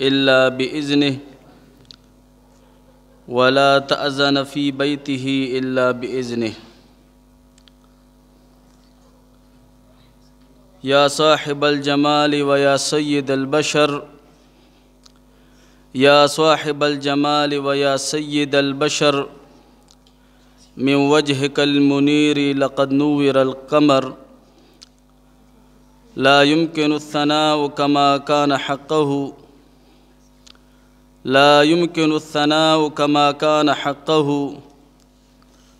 إلا بإذنه ولا تأذن في بيته إلا بإذنه يا صاحب الجمال ويا سيد البشر يا صاحب الجمال ويا سيد البشر من وجهك المنير لقد نور القمر لا يمكن الثناء كما كان حقه لا يمكن الثناء كما كان حقه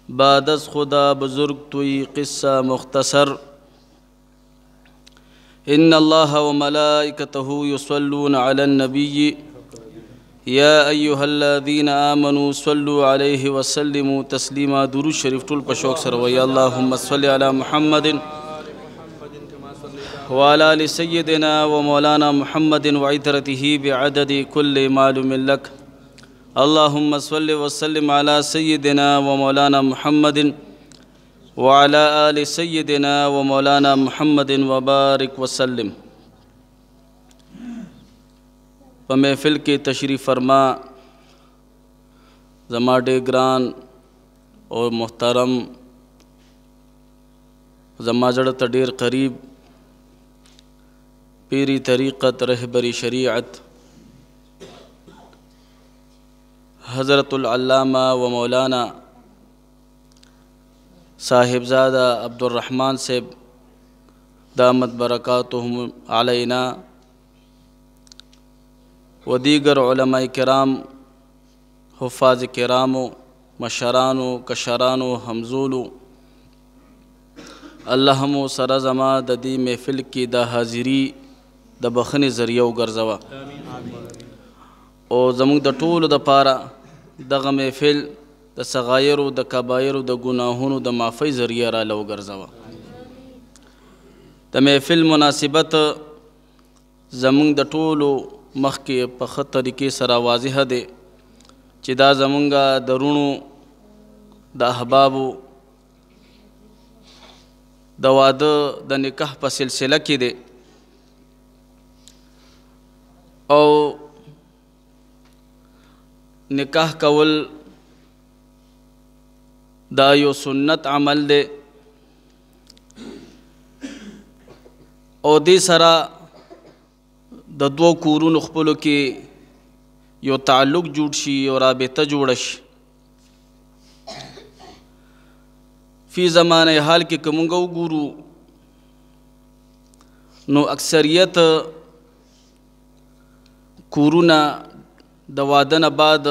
بعد از خدا بزرگ توی قصہ مختصر ان اللہ و ملائکتہو یسولون علی النبی یا ایوہ الذین آمنوا آمنو علیہ وسلموا تسلیما درود شریف طول پشوک سر ویاللہم اسولی علی محمد وعلى عل سيدنا ومولانا محمد مولانا بعدد كل معلوم لك اللهم صل وسلم على سيدنا ومولانا محمد وعلى آل سيدنا ومولانا محمد وبارك وسلم و محفل کے تشریف فرما زما گران اور محترم ذمہ جڑ تڈیر قریب پیری طریقت رہبری شریعت حضرت العلامہ و مولانا صاحب زادہ الرحمن سے دامت برکاتہم علینا و دیگر علماء کرام حفاظ کرام و مشران و کشران و حمزول و اللہم و سرز ددی محفل کی دا حاضری د بخنې ذریعہ وګرځوه او زموږ د ټولو د پاره دغه محفل د صغایرو د کبایرو د ګناهونو د معافی ذریعہ را لوګرځوه د محفل مناسبت زموږ د ټولو مخکې په خط طریقې سره واضح دی چې دا زمونږه درونو د احبابو د واده د نکاح په سلسله کې دی او نکاح کول دا یو سنت عمل دی او دې سره د دوو کورونو خپلو کې یو تعلق جوړ شي یو رابطه جوړه شي فی زمانه حال کې کومګو ګورو نو اکثریت کورونه د واده نه بعد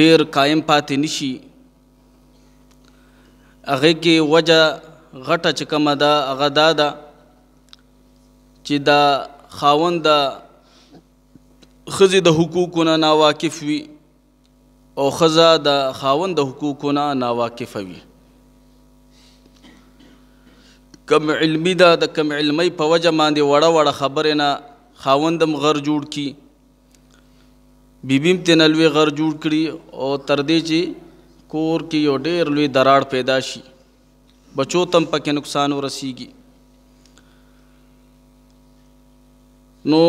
ډیر قایم پاتې نشي هغه کې وجه غټه چې کومه ده هغه دا ده چې دا خاوند د ښځې د حقوقو نه ناواقف وي او ښځه د خاوند د حقوقو نه ناواقفه وي کم علمی دا د کم علمی په وجه باندې وړه وړه خبرې نه خاوندم غر جوړ کی بیبیم تینا لوی غر جوړ کړي او تر دې چې کور کې یو ډېر لوی دراړ پیدا شي بچو تم پکې نقصان ورسیږي نو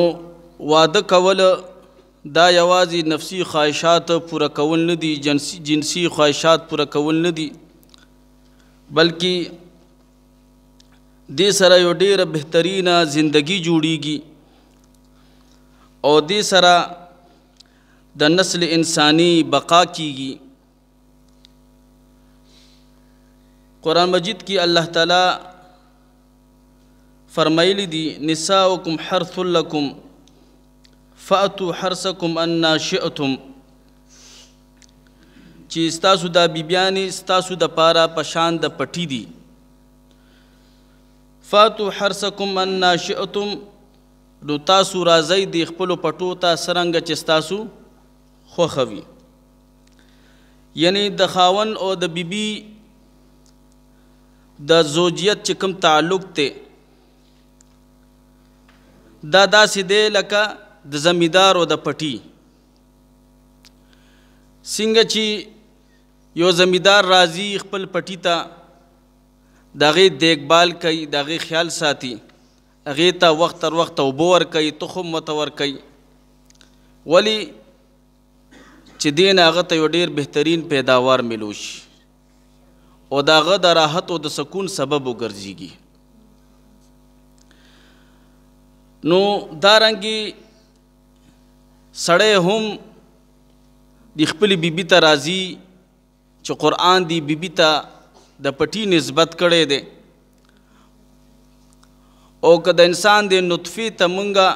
واده کول دا یوازې نفسي خواهشات پوره کول نه دي جنسي جنسي خواهشات پوره کول نه دي بلکې دې سره یو ډیره بهترینه زندگی جوړیږي او دې سره د نسل انسانی بقا کیږي قرآن مجید کې الله تعالی فرمایلی دي نساؤکم حرث لکم فاتو حرثکم ان شئتم چې ستاسو د بیبیانی ستاسو د پاره پشان د پټی دي فاتو حرسکم ان شئتم نو تاسو راځئ د خپلو پټو ته سرنګه چې تاسو خوښوي یعنی د خاون او د بیبي د زوجیت چې کوم تعلق ته دا داسې دی لکه د زمیدار او د پټي څنګه چې یو زمیدار راځي خپل پټي ته دغه دیکبال کوي دغه خیال ساتي هغه ته وخت تر وخت وبور کوي تخم متور کوي ولی چې دین هغه ته یو ډیر بهترین پیداوار ملوش او داغه د راحت او د سکون سبب وګرځيږي نو دارنګي سړی هم د خپل بیبي ته راضي چې قران دی بیبي ته د پټی نسبت کړی دی او که د انسان د نطفې ته مونږه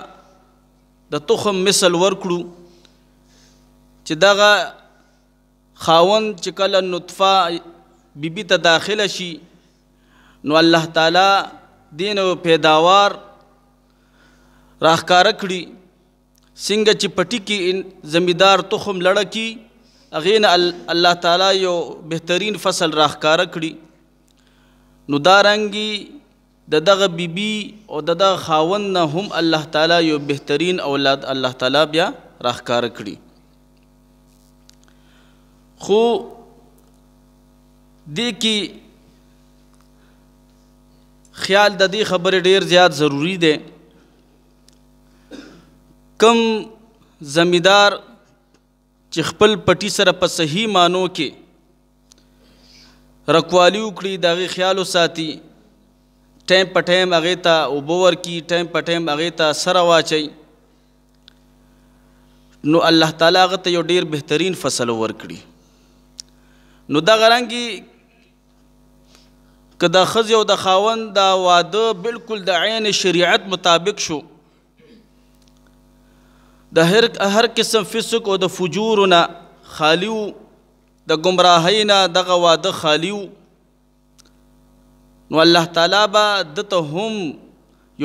د تخم مثل ورکړو چې دغه خاون چې کله نطفه بیبي ته داخله شي نو الله تعالی دین او پیداوار راخکاره کړي څنګه چې پټي کې زمیدار تخم لړه کی اغه نه الله تعالی یو بهترین فصل راخکار کړی نو دارنګي د دغه بیبي او دغه خاوند نه هم الله تعالی یو بهترین اولاد الله تعالی بیا راخکار کړی خو دې کې خیال د دې خبرې ډیر زیات ضروری دی کم زمیدار چې خپل پټي سره په صحیح مانو کې رکوالی وکړي د هغې خیال وساتي ټایم په ټایم هغې ته اوبه ورکړي ټایم په ټایم هغې ته سره واچوي نو الله تعالی هغه ته یو ډیر بهترین فصل ورکړي نو دا غرانګي کدا خزی او د خاوند دا واده بالکل د عین شریعت مطابق شو د هر هر قسم فسق او د فجور نه خالی وو د گمراهۍ نه دغه واده خالی وو نو الله تعالی به دته هم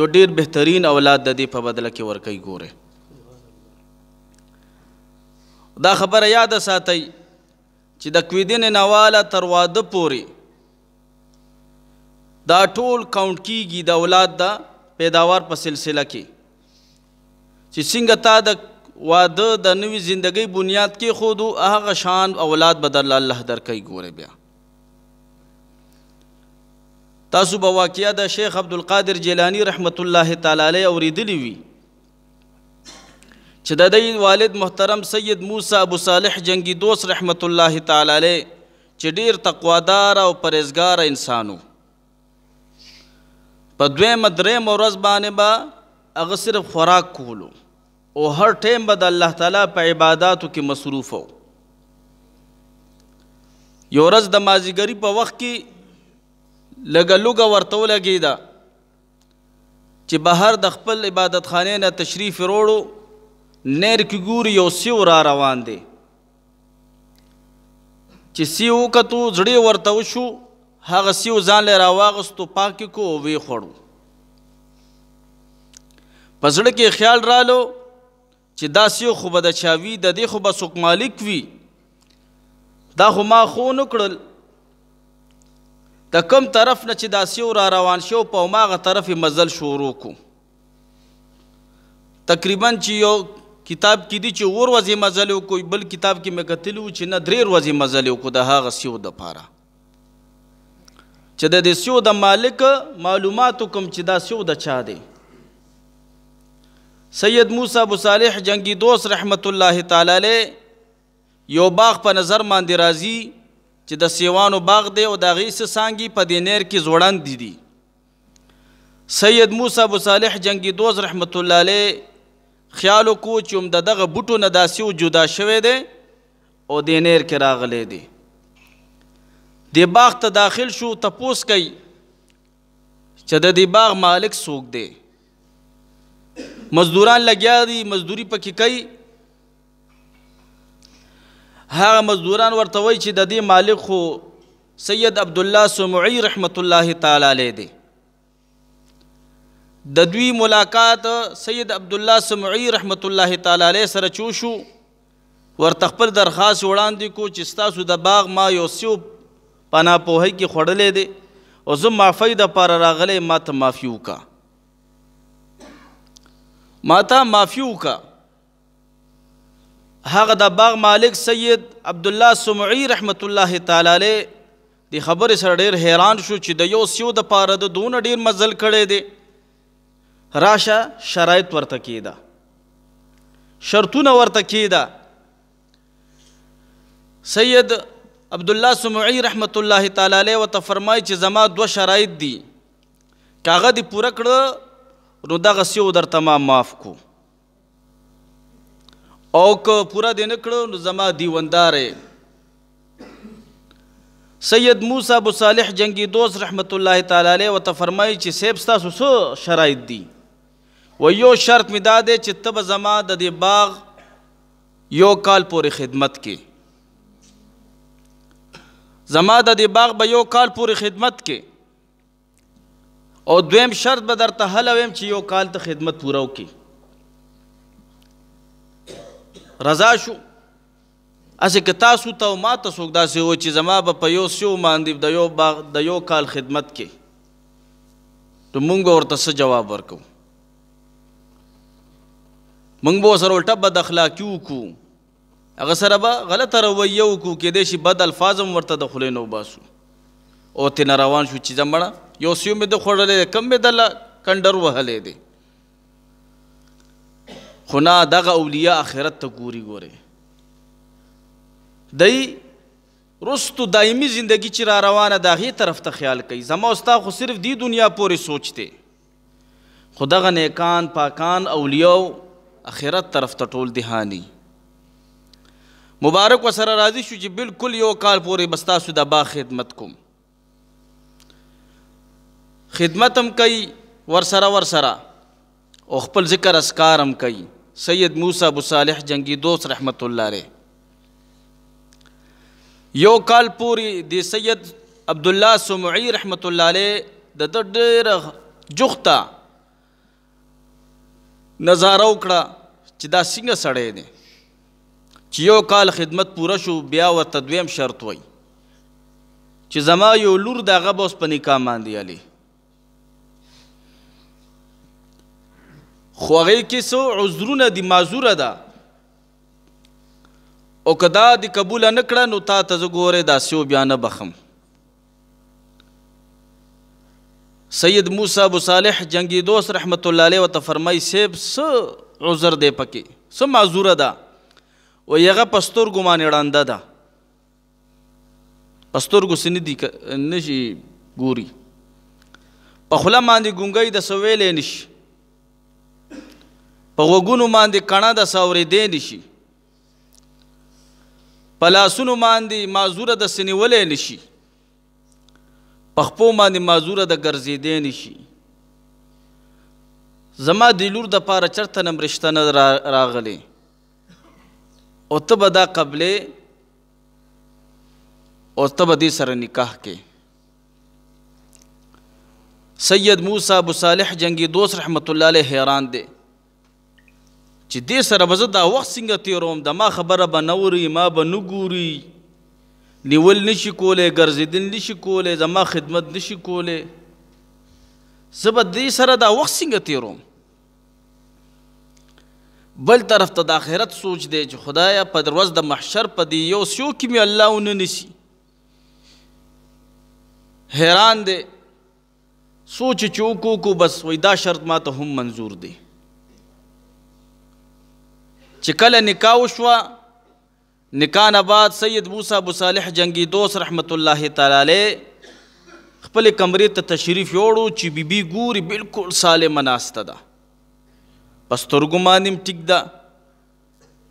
یو ډیر بهترین اولاد د دې په بدله کې ورکوي ګوره دا خبره یاد ساتئ چې د کویدین نواله تر واده پورې دا ټول کاونټ کیږي د اولاد د پیداوار په سلسله کې چې څنګه تا د واده د نوې زندګۍ بنیاد کې خودو هغه شان اولاد بدل الله درکې ګوره بیا تاسو په واقعیا د شیخ عبد القادر جیلانی رحمت الله تعالی علیه اوریدلی وی چې د دې والد محترم سید موسی ابو صالح جنگی دوست رحمت الله تعالی علیه چې ډیر تقوادار او پرهیزګار انسانو په دویم درې ورځ باندې با هغه صرف خوراک کولو او هر ټیم به د الله تعالی په عبادتو کې مصروف وو یو ورځ د مازیګری په وخت کې لګه لګه ورته ولګیدا چې بهر د خپل عبادت خانې نه تشریف وروړو نیر کې ګوري یو سیو را روان دی چې سیو کتو ځړې ورته وشو هغه سیو ځان له راواغستو پاک کو وی خوړو په زړه کې خیال رالو چې داسې یو خو به د چاوي د دې خو به څوک مالک وي دا خو ما خو نه کړل د کوم طرف نه چې داسې یو را روان شو په هماغه طرف یې مزل شروع کو تقریبا چې یو کتاب کې دي چې ور ورځې مزل وکړو بل کتاب کې مې کتلی و چې نه درې ورځې مزل وکړو د هغه سیو دپاره چې د دې سیو د مالک معلوماتو کوم چې دا سیو د چا دی سید موسی ابو صالح جنگی دوست رحمت الله تعالی له یو باغ په نظر باندې راځي چې د سیوانو باغ دی او د غیس سانګي په دینیر کې زوړان دي دي سید موسی ابو صالح جنگی دوست رحمت الله له خیال کو چې هم دغه بوټو نه داسي جدا شوه دی او دینیر کې راغلي دي د باغ ته داخل شو تپوس کوي چې د دې باغ مالک څوک دی مزدوران لګیا دي مزدوري پکې کوي هغه مزدوران ورته وایي چې د دې مالک خو سید عبد الله سمعی رحمت الله تعالی علیه دی د دوی ملاقات سید عبد الله سمعی رحمت الله تعالی علیه سره چوشو ورته خپل درخواست وړاندې کو چې ستاسو د باغ ما یو سیو پناه پوهی کې خړلې دی او زه معافی د پاره راغلې ما ته معافي وکړه ماته معفي وکړه هغه د باغ مالک سید عبدالله سمعي رحمت الله تعالی علیه د خبرې سره ډیر حیران شو چې د یو سیو د پاره د دون ډیر مزل کړي دي راشه شرایط ورته کیدا شرطونه ورته کیدا سید عبد الله سمعي رحمت الله تعالی علیه وت فرمای چې زما دوه شرایط دي کاغه دی پوره کړ نو دغه سیو درته ما معاف کو او که پورا دې نه کړو نو زما دیوندارې سید موسی ابو صالح جنگی دوست رحمت الله تعالی علیه وت فرمایي چې سیب تاسو سو شرایط دي و یو شرط می داده چې تب زما د دې باغ یو کال پورې خدمت کې زما د دې باغ به یو کال پورې خدمت کې او دویم شرط به درته هله ویم چې یو کال ته خدمت پوره وکړي رضا شو اسې که تاسو ته ما ته څوک داسې و چې زما به په یو سیو باندې د یو باغ د یو کال خدمت کې نو موږ به ورته څه جواب ورکوو موږ به سره الټه بد اخلاقي وکړو هغه سره به غلطه رویه وکړو کېدای شي بد الفاظ هم ورته د خولې نه وباسو او ترې روان شو چې زمړه یو سیو مې د خوړلې کم مې د کندر وهلې دي خو نه دغه اولیاء آخرت ته ګوري ګوري دی رستو دایمي زندگی چې را روانه ده هی طرف ته خیال کوي زما استا خو صرف دی دنیا پورې سوچته خدغه نیکان پاکان اولیاء اخرت طرف ته ټول دهانی مبارک وسره راضی شو چې بالکل یو کال پورې بستا سو د با خدمت کوم خدمت هم کوي ورسره ورسره او خپل ذکر اسکار هم کوي سید موسی ابو صالح جنگی دوست رحمت الله علیه یو کال پوری دی سید عبد الله سمعی رحمت الله علیه د ډېر جوخته نظاره وکړه چې دا څنګه سړی دی چې یو کال خدمت پوره شو بیا ورته دویم شرط وای چې زما یو لور دغه به اوس په نکاح باندې خو هغه کې سو عذرونه دي معذوره ده او کدا دي قبول نه کړه نو تا ته ګوره دا سیو بیان بخم سید موسی ابو صالح جنگی دوست رحمت الله علیه وت فرمای سیب س عذر دی پکې س معذوره ده او یغه پستور ګمان وړاند ده پستور ګس نه دي نشي ګوري په خلا باندې ګونګي د سویلې نشي په وګونو باندې کڼه د ساورې دې نشي په لاسونو باندې مازوره د سنیولې نشي په خپو باندې مازوره د ګرځېدې نشي زما د لور د پاره چرته نمرشته نه راغلی او ته به دا قبلې او ته به دې سره نکاح کې سید موسی ابو صالح جنگی دوست رحمت الله علیه حیران دی چې دې سره به زه دا وخت څنګه تیروم د ما خبره به نه اوري ما به نه ګوري نیول نشي کولی ګرځېدل نشي کولی زما خدمت نشي کولی زه به دې سره دا وخت څنګه تیروم بل طرف ته د آخرت سوچ دی چې خدایا په ورځ د محشر په دی یو سیو کې مې الله ونه نیسي حیران دی سوچ چې وکړو بس وای دا شرط ما ته هم منظور دی چې کله نکاح شو نکاح نه بعد سید موسی ابو صالح جنگی دوست رحمت الله تعالی علیه خپل کمرې ته تشریف یوړو چې بیبي ګوري بالکل سالم ناشته ده پس ترګمانیم ټیک ده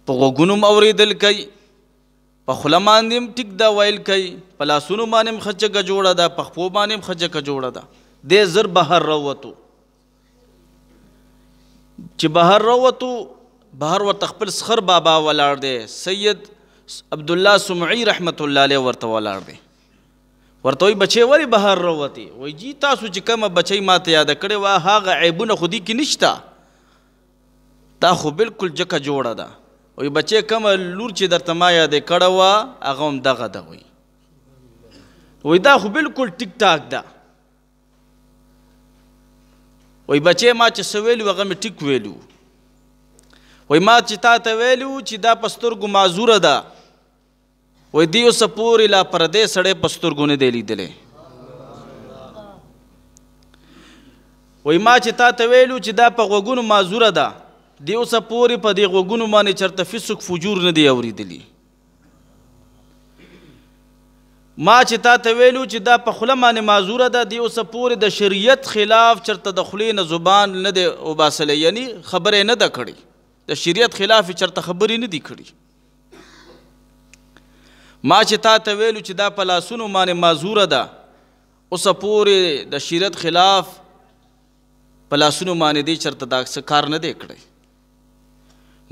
په غوګونو اوریدل کوي په خوله باندې ټیک دا ویل کوي په لاسونو باندې خچګه جوړه ده په خپو باندې خچګه جوړه ده دې زر بهر روتو چې بهر روتو بهر ورته خپل سخر بابا ولاړ دی سید عبد الله سمعي رحمت الله علیه ورته ولاړ دی ورته وي بچي وری بهر وروتي وای جی تاسو چې کوم بچي ماته یاد کړي وا هاغه عیبونه خودي کې نشتا دا خو بالکل جکه جوړه ده وای بچي کوم لور چې درته ما یاد کړه وا هغه هم دغه ده وای وای دا خو بالکل ټیک ټاک ده وای بچې ما چې سویل وغه مې ټیک ویلو وای ما چې تا ته ویلو چې دا پسترګو معذوره ده وای دی اوس پورې لا پردې سړې پسترګو نه دی لیدلې وای ما چې تا ته ویلو چې دا په غوګونو معذوره ده دی اوس پورې په دې غوګونو باندې چرته فسق فجور نه دی اوریدلی ما چې تا ته ویلو چې دا په خوله باندې معذوره ده دی اوس پورې د شریعت خلاف چرته د خولې نه زبان نه دی وباسلی یعنی خبرې نه ده کړې د شریعت خلاف چرته خبرې نه دی کړې ما چې تا ته ویلو چې دا په لاسونو باندې معذوره ده اوسه پورې د شریعت خلاف په لاسونو باندې دی چرته دا څه کار نه دی کړی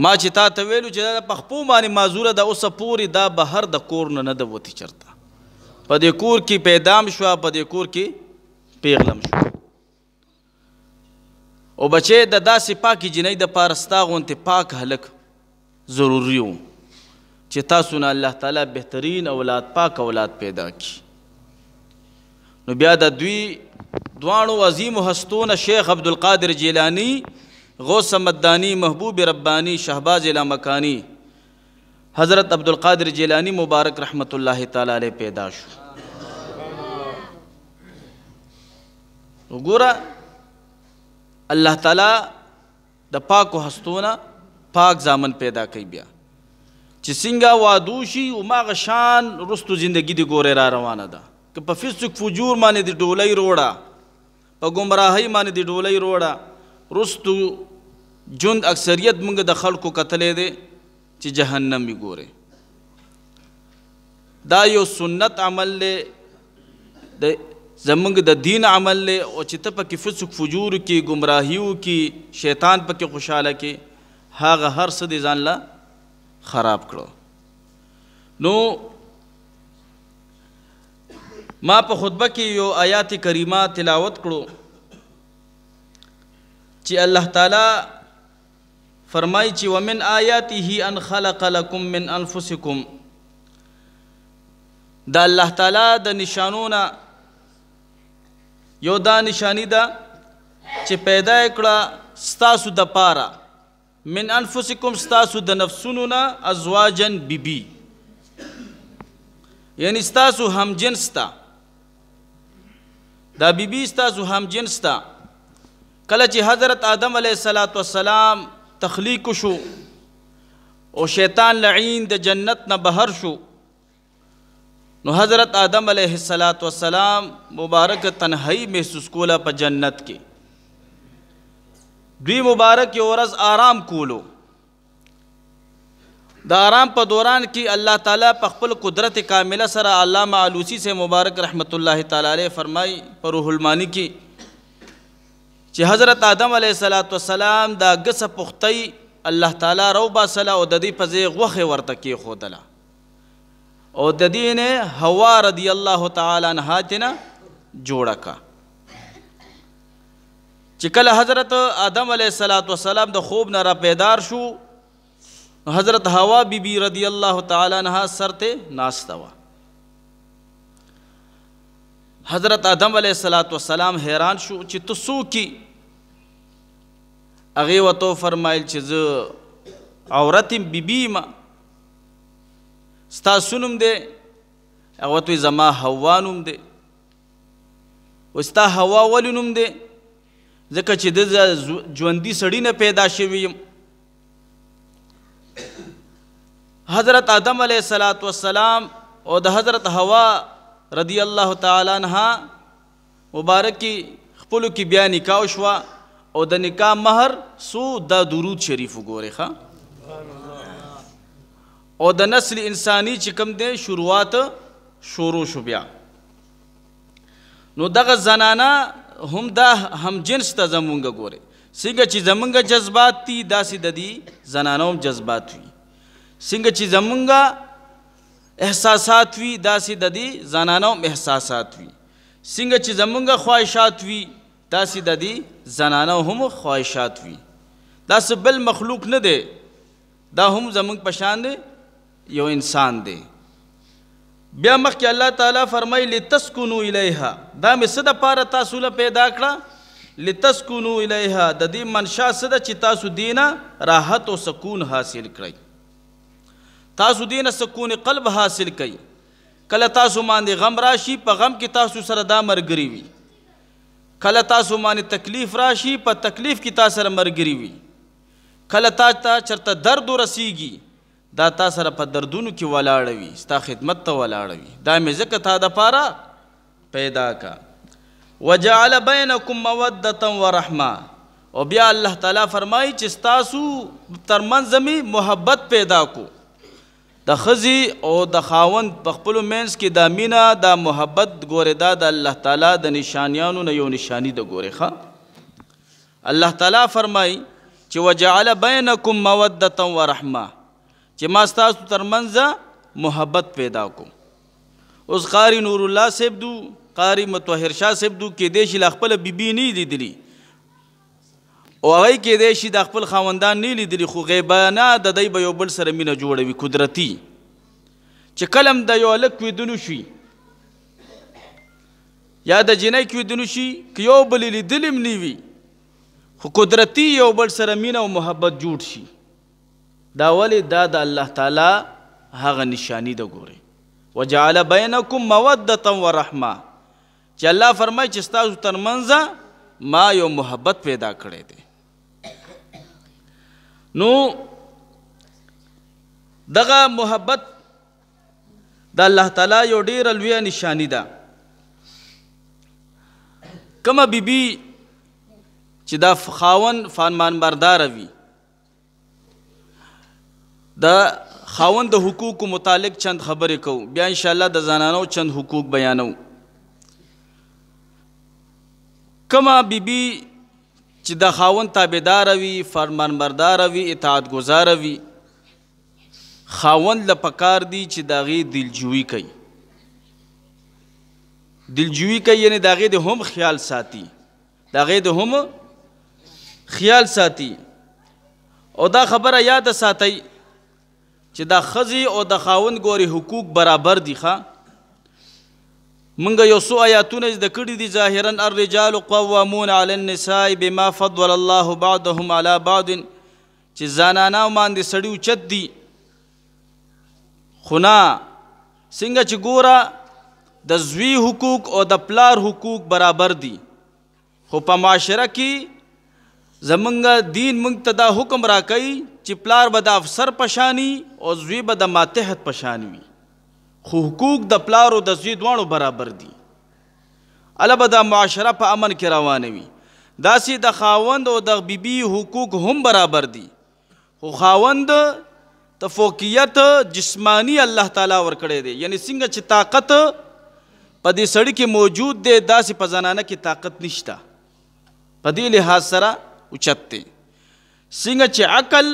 ما چې تا ته ویلو چې دا په خپو باندې معذوره ده اوسه پورې دا بهر د کور نه نه ده وتی چرته په دې کور کې پیدام شو په دې کور کې پیغلم شو او بچې د داسې پاکې جنۍ د پاره ستا غوندې پاک هلک ضروري و چې تاسو نه الله تعالی بهترین اولاد پاک اولاد پیدا کړي نو بیا د دوی دواړو عظیم هستونه شیخ عبدالقادر جیلانی غوث مدانی محبوب ربانی شہباز مکانی حضرت عبدالقادر جیلانی مبارک رحمت اللہ تعالی علیہ پیدا شو ګوره الله تعالی د پاکو هستونه پاک ځامن پیدا کوي بیا چې څنګه وادو شي او ماغه شان رستو زندگی دی ګوره را روانه ده که په فسق فجور باندې دی ډولۍ روړه په گمراهۍ باندې دی ډولۍ روړه رستو جند اکثریت موږ د خلکو قتلې دي چې جهنم یې ګوره دا یو سنت عمل دی د زمنګ د دین عمل له او چې ته پکې فسق فجور کې گمراهیو کې شیطان پکې خوشاله کې هاغه هر څه دي ځان لا خراب کړو نو ما په خطبه کې یو آیات کریمه تلاوت کړو چې الله تعالی فرمایي چې ومن آیاته ان خلق لكم من انفسکم دا الله تعالی د نشانونو یو دا نشانی ده چې پیدا کړه ستاسو د پاره من انفسکم ستاسو د نفسونو نه ازواجن بیبي بی یعنی ستاسو هم جنس تا دا بیبي بی ستاسو هم جنس تا کله چې حضرت آدم علیه الصلاۃ والسلام تخلیق شو او شیطان لعین د جنت نه بهر شو نو حضرت آدم علیہ الصلات والسلام مبارک تنہائی محسوس کوله په جنت کې دوی مبارک ورځ آرام کولو د آرام په دوران کې الله تعالی په خپل قدرت کامله سره علامه علوسی سے مبارک رحمت الله تعالی علیہ فرمای پر روح المانی کې چې حضرت آدم علیہ الصلات والسلام دا غصه پختي الله تعالی رو با سلا او د دې په ځای غوخه ورته کې خودله او د دې نه حوا رضی الله تعالی عنها تینا جوړه کا چې کله حضرت آدم علیه الصلاۃ والسلام د خوب نه را پیدار شو حضرت حوا بی بی رضی الله تعالی عنها سرته ناشته وا حضرت آدم علیه الصلاۃ والسلام حیران شو چې تسو کی هغه وته فرمایل چې ز عورتم بی بی ما ستا سنم دی هغه ته زما هوا نوم دی وستا هوا ولې نوم دی ځکه چې د ژوندي سړی نه پیدا شوی یم حضرت آدم علیه الصلاۃ والسلام او د حضرت هوا رضی الله تعالی عنها مبارکی خپل کی بیا نکاح شو او د نکاح مہر سو د درود شریف وګورې ښا او د نسل انساني چې کم دی شروعات شروع شو بیا نو دغه زنانا هم دا هم جنس ته زمونږ ګوره څنګه چې زمونږ جذبات دي داسې د دې زنانو جذبات وي څنګه چې زمونږ احساسات وي داسې د دې زنانو احساسات وي څنګه چې زمونږ خواهشات وي داسې د دې زنانو هم خواهشات وي داسې بل مخلوق نه دی دا هم زمونږ پشان دی یو انسان دی بیا مخکې الله تعالی فرمای لتسكنوا الیها دا مې صد پاره تاسو له پیدا کړه لتسكنوا الیها د دې منشا صد چې تاسو دینه راحت او سکون حاصل کړئ تاسو دینه سکون قلب حاصل کړئ کله تاسو باندې غم راشي په غم کې تاسو سره دا مرګري وي کله تاسو باندې تکلیف راشي په تکلیف کې تاسو سره مرګري وي کله تا ته چرته درد ورسیږي دا تا سره په دردونو کې ولاړ وي ستا خدمت ته ولاړ وي دا مې ځکه تا د پاره پیدا کا وجعل بینکم موده و رحمه او بیا الله تعالی فرمایي چې تاسو ترمنځ می محبت پیدا کو د خزي او د خاوند په خپل مینس کې د مینا د محبت ګوره دا د الله تعالی د نشانیانو نه یو نشانی د ګوره ښه الله تعالی فرمایي چې وجعل بینکم موده و رحمه چې ما ستاسو ترمنځ محبت پیدا کوم اوس قاری نور الله صاحب دو قاری متطهر شاه صاحب دو کې دیش ل خپل بیبي نه لیدلی او هغه کې دیش د خپل خاوندان نه لیدلی خو غیبانه د دای به یو بل سره مینه جوړوي قدرتی چې کلم د یو لک ودونو شي یا د جنۍ کې ودونو شي که یو بل لیدلم نیوي خو قدرتی یو بل سره مینه او محبت جوړ شي دا ولې دا د الله تعالی هغه نشانی د ګوري وجعل بینکم موده و رحمه چې الله فرمایي چې تاسو ترمنځ ما یو محبت پیدا کړی دی نو دغه محبت د الله تعالی یو ډیر لوی نشانی ده کومه بیبي چې دا خاون فرمانبردار وي د خاوند د حقوق متعلق چند خبرې کوو بیا ان شاء الله د زنانو چند حقوق بیانو کما بیبي بی چې د خاوند تابعدار وي فرمانبردار وي اطاعت گزار وي خاوند له پکار دی چې داغي دلجوي کوي دلجوي کوي یعنی داغي د هم خیال ساتي داغي د هم خیال ساتي او دا خبره یاد ساتي چې د خزي او د خاوند ګوري حقوق برابر دي ښا منګه یو سو آیاتونه د کړي دي ظاهرا الرجال قوامون علی النساء بما فضل الله بعضهم علی بعض چې زنانا باندې سړی اوچت دي خنا څنګه چې ګوره د زوی حقوق او د پلار حقوق برابر دي خو په معاشره کې زمونږ دین مونږ ته دا حکم را کوي چې پلار به د افسر پشانی او زوی به د ماتحت پشان وي خو حقوق د پلار او د زوی دواړو برابر دي اله به د معاشره په امن کې روانه وي داسې د خاوند او د بیبي حقوق هم برابر دي خو خاوند تفوقیت جسمانی الله تعالی ورکړی دی یعنی څنګه چې طاقت په دې سړی کې موجود دی داسې په زنانه کې طاقت نشته په دې لحاظ سره اوچت دی څنګه چې عقل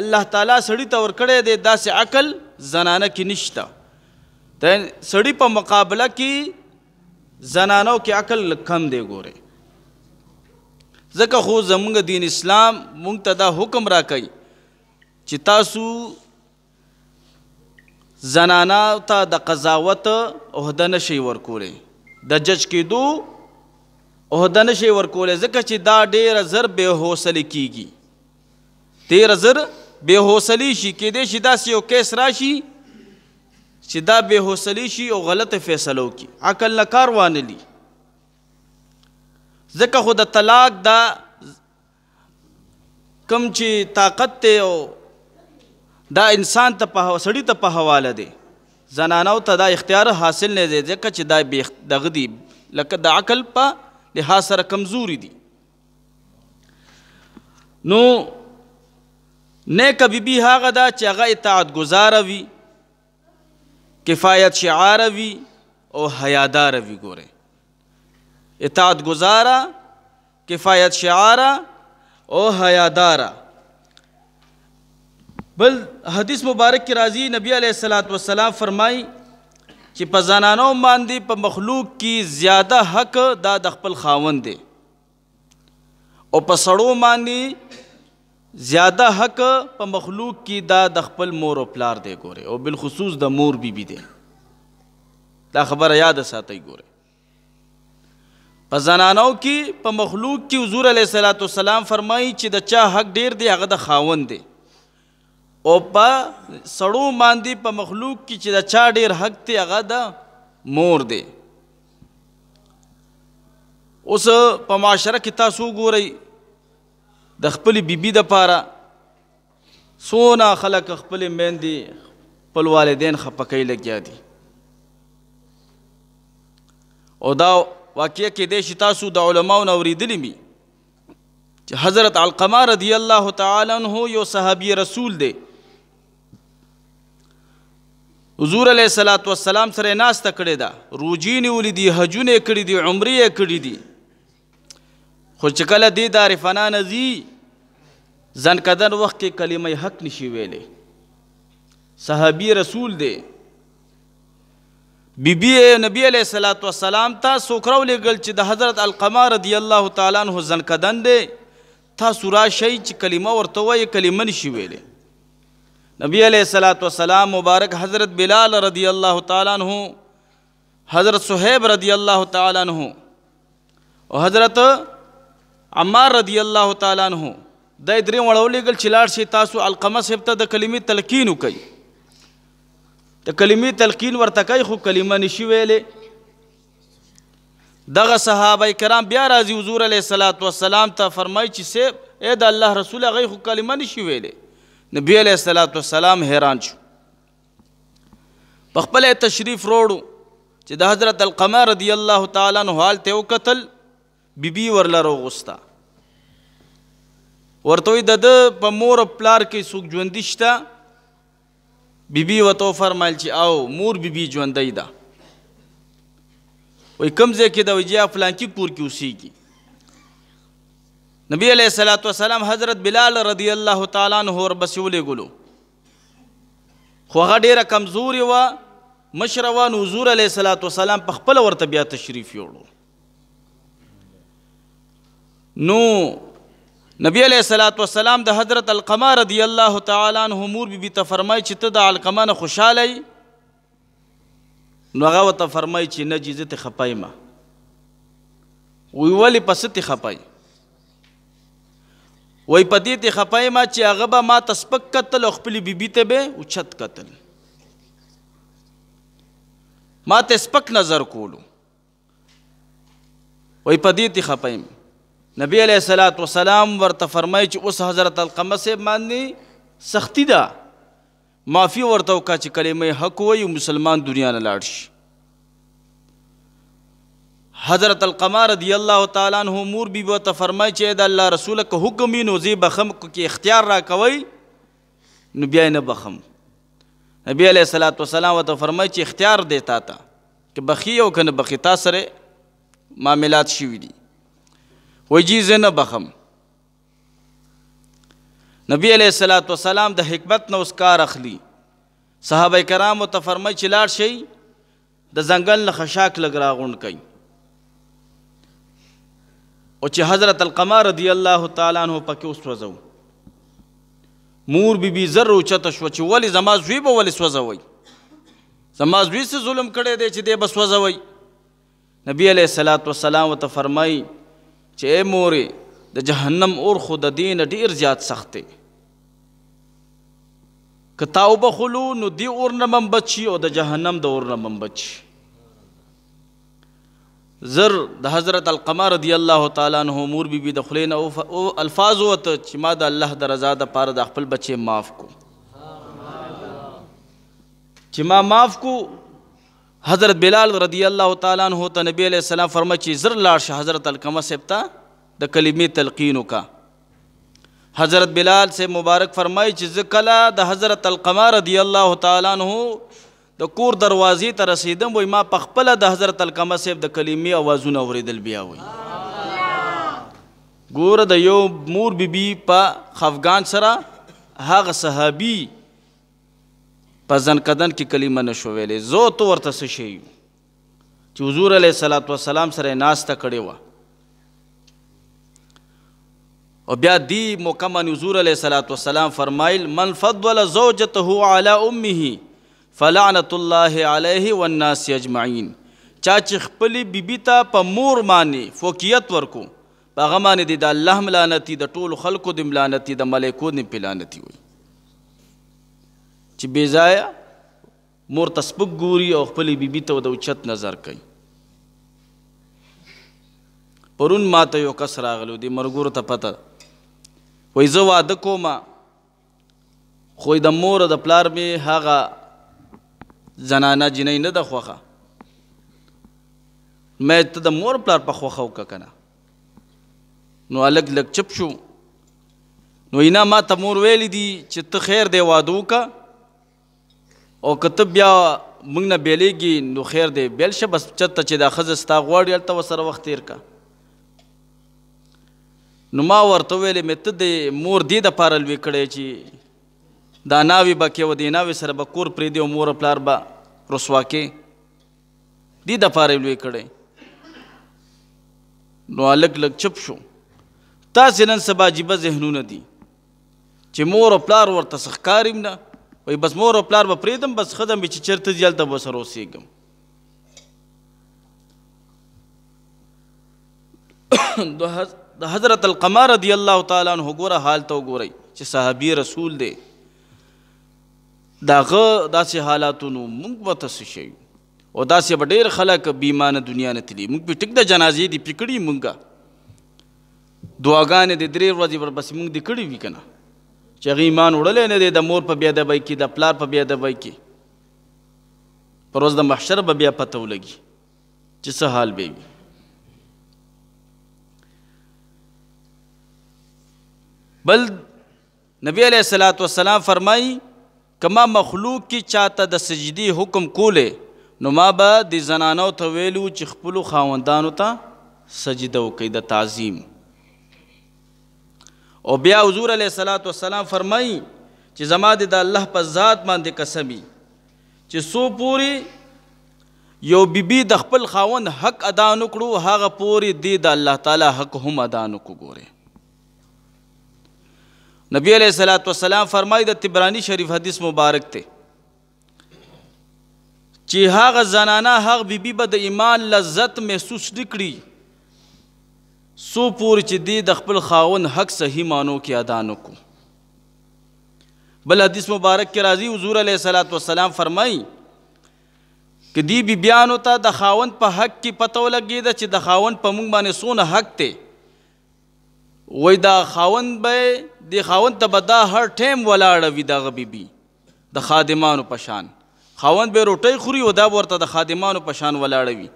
الله تعالی سړی ته ورکړی دی داسې عقل زنانه کې نشته د سړی په مقابله کې زنانو کې عقل کم دی ګوره ځکه خو زمونږ دین اسلام مونږ ته دا حکم را کوي چې تاسو زنانا ته د قضاوت عہده نشي ورکولې د جج کېدو عہده نشي ورکولې ځکه چې دا ډېره زر بې حوصلې کیږي ډېره زر بې حوصلې شي کېدای شي داسې یو کیس راشي چې دا بې حوصلې شي او غلط فیصله وکړي عقل نه کار وانهلي ځکه خو د طلاق دا کم چې طاقت ته او دا انسان ته په سړی ته په حواله دی زنانو ته دا اختیار حاصل نه دی ځکه چې دا دغه دی لکه د عقل په لحاظ سره کمزوري دي نو نیک بیبی هغه دا چې هغه اطاعت گزاره وي کفایت شعاره وي او حیادار وي ګوره اطاعت گزاره کفایت شعاره او حیاداره بل حدیث مبارک کی راضی نبی علیہ الصلوۃ والسلام فرمائی چې په زنانو باندې په مخلوق کې زیاده حق دا د خپل خاوند دی او په سړو باندې زیاده حق په مخلوق کې دا د خپل مور او پلار دی ګوره او بالخصوص د مور بیبي بی دی دا خبره یاد ساتي ګوره په زنانو کې په مخلوق کې حضور علیه السلام فرمایي چې د چا حق ډیر دی هغه د خاوند دی او په سړو باندې په مخلوق کې چې د چا ډیر حق دی هغه د مور دی اوس په معاشره کې تاسو ګورئ د خپلې بیبي د پاره سونا خلک خپل میندې خپل والدین خپکې لګیا دي او دا واقعي کې د شتاسو د علماو نو ریدلې می چې حضرت علقمه رضی الله تعالی عنہ یو صحابي رسول دی حضور علیه صلوات و سلام سره ناشته کړې ده روجی نیولې دي حجونه کړې دي عمره کړې دي خو چې کله دې دار فنا نزي ځن کدن وخت کې کلمه حق نشي ویلې صحابي رسول دی بی بی نبی علیہ الصلات والسلام تا سوکرو لګل چې د حضرت القمر رضی الله تعالی عنہ ځن کدن دی تاسو راشي چې کلمه ورته وایي کلمه نشي ویلې نبی علیہ السلاۃ والسلام مبارک حضرت بلال رضی اللہ تعالیٰ عنہ حضرت صہیب رضی اللہ تعالیٰ عنہ او حضرت عمار رضی الله تعالی عنہ د درې وړولې ګل چلاړ شي تاسو القمه صاحب ته د کلمې تلقین وکي د کلمې تلقین ورته کوي خو کلمه نشي ویلې دغه صحابه کرام بیا راځي حضور علیه الصلاۃ والسلام ته فرمایي چې سیب اې د الله رسول هغه خو کلمه نشي ویلې نبی علیہ الصلوۃ والسلام حیران شو په خپل تشریف روړو چې د حضرت القمه رضی الله تعالی عنہ حال ته وکتل بیبي ورل روغستا ورته د په مور پلار کې سوق ژوندې شته بیبي وته فرمایل چې او مور بیبي ژوندې ده وای کمزه کې د وجیا فلانکی کور کې اوسېږي نبی علیہ الصلوۃ والسلام حضرت بلال رضی الله تعالی عنہ ور بسولې ګلو خو هغه ډیره کمزوري و مشره و نو حضور علیہ الصلوۃ والسلام په خپل ورته بیا تشریف یوړو نو نبی علیہ الصلوۃ والسلام د حضرت القمہ رضی الله تعالی عنہ مور بی بی ته فرمای چې ته د القمہ نه خوشاله نو هغه ته فرمای چې نه جزته خپایما وی ولی پسته خپایما وای پدې ته خپای ما چې هغه به ما تسپک قتل خپل بیبي ته به اوچت قتل ما ته سپک نظر کولو وای پدې ته خپای نبی علیہ الصلات والسلام ورته فرمای چې اوس حضرت القمه سیب باندې سختی ده معافی ورته وکړه چې کلمه حق وایو مسلمان دنیا نه لاړ شي حضرت القمار رضی الله تعالی عنہ مور بی بو ته فرمای چې د الله رسول کو حکم نو زی بخم کو کې اختیار را کوي نو بیا نه بخم نبی علیہ الصلوۃ والسلام ته فرمای چې اختیار دیتا تا چې بخی او کنه بخی تا سره معاملات شوی دي وای جی زنه بخم نبی علیہ الصلوۃ والسلام د حکمت نو اسکار اخلي صحابه کرام ته فرمای چې لاړ شي د ځنګل نه خشاک لګ راغون کئ او چې حضرت القمه رضی الله تعالی عنہ پکې اوس وځو مور بیبي زر او چته شو چې ولی زما زوی به ولی سوځوي زما زوی سه ظلم کړي دی چې دی بس وځوي نبی علیہ الصلات والسلام وت فرمای چې اے مورې د جهنم اور خود دین ډیر زیات سخت دی کتاوب خلو نو دی اور نه من بچي او د جهنم د اور نه من بچي زر د حضرت القمر رضی الله تعالی عنہ مور بی بی د خلین او, او الفاظ وت چې ما د الله د رضا د پاره د خپل بچي معاف کو چې ما معاف کو حضرت بلال رضی الله تعالی عنہ ته نبی علیہ السلام فرمایي چې زر لاړ شه حضرت القمر سپتا د کلمې تلقین کا حضرت بلال سے مبارک فرمایي چې ذکلا د حضرت القمر رضی الله تعالی عنہ د کور دروازې ته رسیدم وای ما په خپل د حضرت القمه صاحب د کلمې اوازونه اوریدل بیا وای ګوره د یو مور بیبي په خفغان سره هغه صحابي په ځنکدن کې کلمه نشو ویلې زه تو ورته څه شی چې حضور علیه صلات وسلام سره ناسته کړې وه او بیا دی مکمن حضور علیه صلات وسلام فرمایل من فضل زوجته علی امه فلعنت الله علیه والناس اجمعین چا چې خپلې بیبي ته په مور باندې فوقیت ورکو په هغه باندې دی د الله ملانتي د ټولو خلکو د ملانتي د ملایکو د پلانتي وي چې بیزایا مور تسبق ګوري او خپلې بیبي ته د اوچت نظر کوي پرون ما ته یو کس راغلو دی مرګور ته پته وای زه واده کوم خو د مور د پلار می هغه زنانه جنۍ نه ده خوښه مې ته د مور پلار په خوښه وکړه کنه نو الګ لګ چپ شو نو اینا ما ته مور ویلی دي چې ته خیر دی واده وکړه او کته بیا موږ نه بیلېږي نو خیر دی بیل شه بس چته چې دا ښځه ستا غواړي هلته ورسره وخت تیر کړه نو ما ورته ویلې مې ته د مور دې دپاره لوی کړی چې دا ناوی به کې و دې ناوی سره به کور پرېږدي او مور پلار به رسوا کې دې دپاره یې لوی کړی نو هلک لږ چپ شو تاسې نن سبا عجیبه ذهنونه دي چې مور او پلار ورته څه ښکاري نه وایي بس مور او پلار به پرېږدم بس ښه دم چې چېرته ځي هلته به سره اوسېږم د حضرت القمر رضی الله تعالی عنہ ګوره حال ته وګورئ چې صحابي رسول دی داغه داسې حالاتونو موږ به تاسو شي او داسې به ډېر خلک بیمانه دنیا نه تلي موږ به ټیک د جنازې دی پکړی مونږه دعاګانې د درې ورځې پر بس موږ دې کړې وي کنه چې هغه ایمان وړلې نه دی د مور په بیا د بای کې د پلار په بیا د بای کې پر ورځ د محشر به بیا پته ولګي چې څه حال به وي بل نبی علیہ الصلوۃ والسلام فرمایي کما مخلوق کی چاته د سجدي حکم کوله نو ما به د زنانو ته ویلو چې خپل خاوندانو ته سجده وکړي د تعظیم او بیا حضور علیه صلوات والسلام فرمایي چې زما د الله په ذات باندې قسمی چې سو پوری یو بیبي د خپل خاوند حق ادا نکړو هغه پوری دی د الله تعالی حق هم ادا نکړو ګوره نبی علیہ الصلوۃ والسلام فرمایي د تبرانی شریف حدیث مبارک ته چې هغه زنانه هغه بیبي به د ایمان لذت محسوس نکړي سو پور چې دی د خپل خاون حق صحیح مانو کې ادا نکو بل حدیث مبارک کې راځي حضور علیہ الصلوۃ والسلام فرمایي کې دی بیبيانو ته د خاون په حق کې پتو لګي دا چې د خاون په مونږ باندې سونه حق ته وای دا خاوند به د خاوند ته به دا هر ټیم ولاړه وي دغه بیبي د خادمانو په شان خاوند به روټۍ خوري او دا ورته د خادمانو په شان ولاړه وي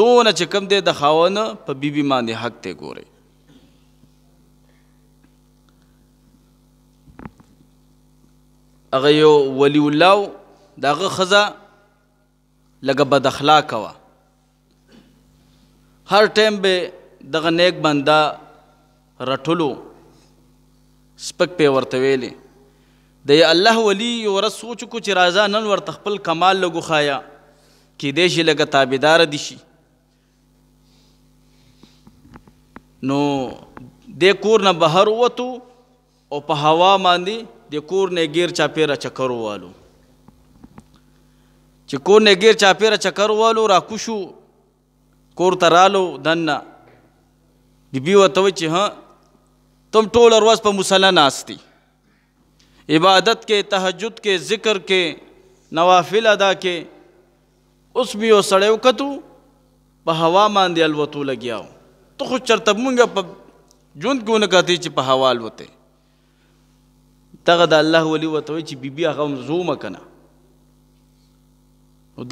دونه چې کم دی د خاون په بیبي باندې حق ته ګوري هغه یو ولی الله دغه خزه لګه بد اخلاق وا هر ټیم به دغه نیک بندا رټلو سپک په ورته ویلې د الله ولی ور سوچ کو چې راځه نن ورته خپل کمال لګو خایا کې دې شي لګه تابعدار دي شي نو د کور نه بهر وته او په هوا باندې د کور نه غیر چا پیره چکر والو چې کور نه غیر چا پیره چکر والو را کوشو کور ترالو دنه بیبي وته چې ها تم ټول ورځ په مصلی ناستي عبادت کې تهجد کې ذکر کې نوافل ادا کې اوس به یو سړی وکتو په هوا باندې الوتو لګیاو ته خو چرته مونږ په ژوند کې ونه کتې چې په هوا الوتې دغه د الله ولی وته چې بیبي هغه زومه کنه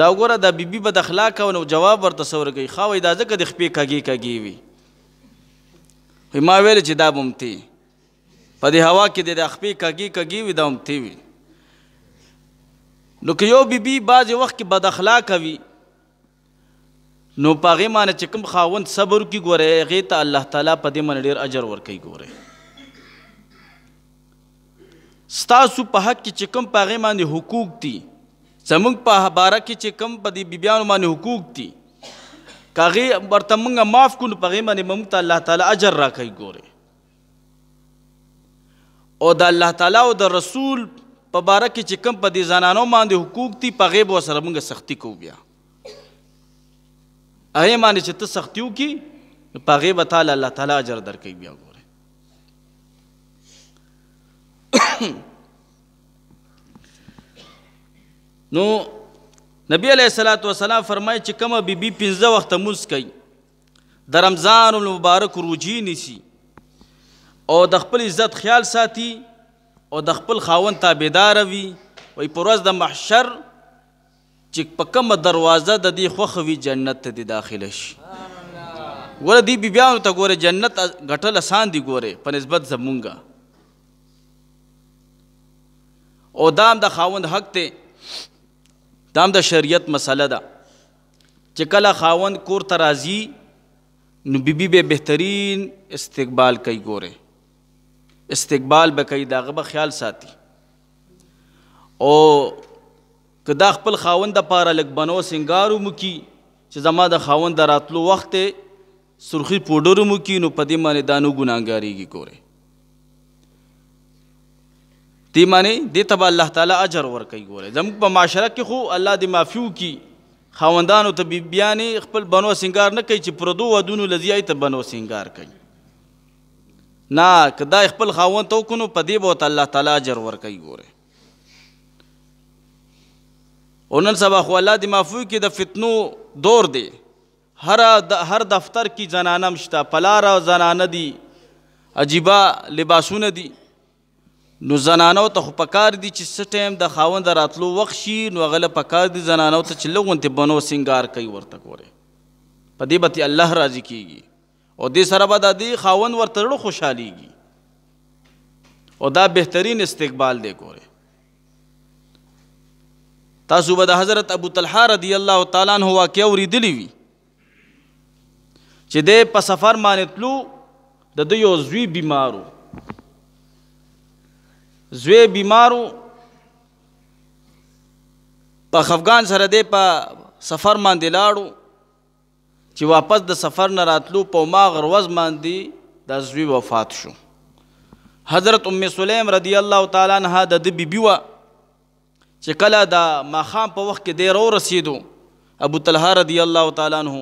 دا وګوره دا بیبي بد اخلاق او جواب ورته سور کوي خاوې دا ځکه د خپې کاږي کاږي وي وی ما ویل چې دا بمتی په دې هوا کې د خپې کګي کګي وي دا بمتی وي نو که یو بیبي بعضې وخت کې بد اخلاقه وي نو پاغه مان چې کوم خاوند صبر کی ګوره هغه ته الله تعالی په دې من ډیر اجر ورکي ګوره ستاسو په حق کې چې کوم پاغه مان حقوق دي زموږ په بارا کې چې کوم په دې بیبيانو باندې حقوق دي کاغي ورته مونږه معاف کړو په غیمه مونږ ته الله تعالی اجر راکړي ګوره او د الله تعالی او د رسول په باره کې چې کم په دې زنانو باندې حقوق دي په غیب سره مونږه سختی کوو بیا هغه باندې چې ته سختیو کې په غیب تعالی الله تعالی اجر درکوي بیا ګوره نو نبی علیہ الصلوۃ والسلام فرمای چې کومه بیبي پنځه وخته مونځ کوي د رمضان المبارک روجي نیسی او د خپل عزت خیال ساتي او د خپل خاون تابعدار وي وای پر ورځ د محشر چې په کومه دروازه د دې خوخه وي جنت ته دی داخله شي ګوره دی بیبیانو ته ګوره جنت غټل آسان دی ګوره په نسبت زمونږه او دام د دا خاوند حق ته دا هم د شریعت مسله ده چې کله خاوند کور ته راځي نو بیبي به بی بهترین استقبال کوي ګوره استقبال به کوي داغه به خیال ساتي او که دا خپل خاوند د پاره لګ بنو سنگارو مکی چې زما د خاوند د راتلو وخت سرخی پودرو مکی نو پدې باندې دانو ګناګاریږي ګوره دی معنی دې ته به الله تعالی اجر ورکوي ګوره زموږ په معاشره کې خو الله دې معفو کړي خاوندانو ته بیبیانې خپل بنو سنگار نه کوي چې پردو ودونو لذي ته بنو سنگار کوي نه که دا خپل خاوند ته وکړو په دې به ورته الله تعالی اجر ورکوي ګوره اونن سبا خو الله دې معفو کړي د فتنو دور دی هر د هر دفتر کې زنانه مشته پلار او زنانه دي عجيبه لباسونه دي نو زنانو ته خو پکار دي چې څه ټایم د خاوند راتلو وخت شي نو غله پکار دي زنانو ته چې لغونته بنو سنگار کوي ورته کوره په دې بتی الله راضي کیږي او دې سره به د دې خاوند ورته ډېر خوشحاليږي او دا بهترین استقبال دی کوره تاسو به د حضرت ابو طلحه رضی الله تعالی عنہ واقع اوریدلی وي چې د په سفر باندې تلو د دوی یو زوی بیمارو زوی بیمارو په خفغان سره دی په سفر باندې لاړو چې واپس د سفر نه راتلو په ما غروز باندې د زوی وفات شو حضرت ام سلیم رضی الله تعالی عنها د دې بیبي وا چې کله دا ماخام په وخت کې ډیر ورسېدو ابو طلحه رضی الله تعالی عنہ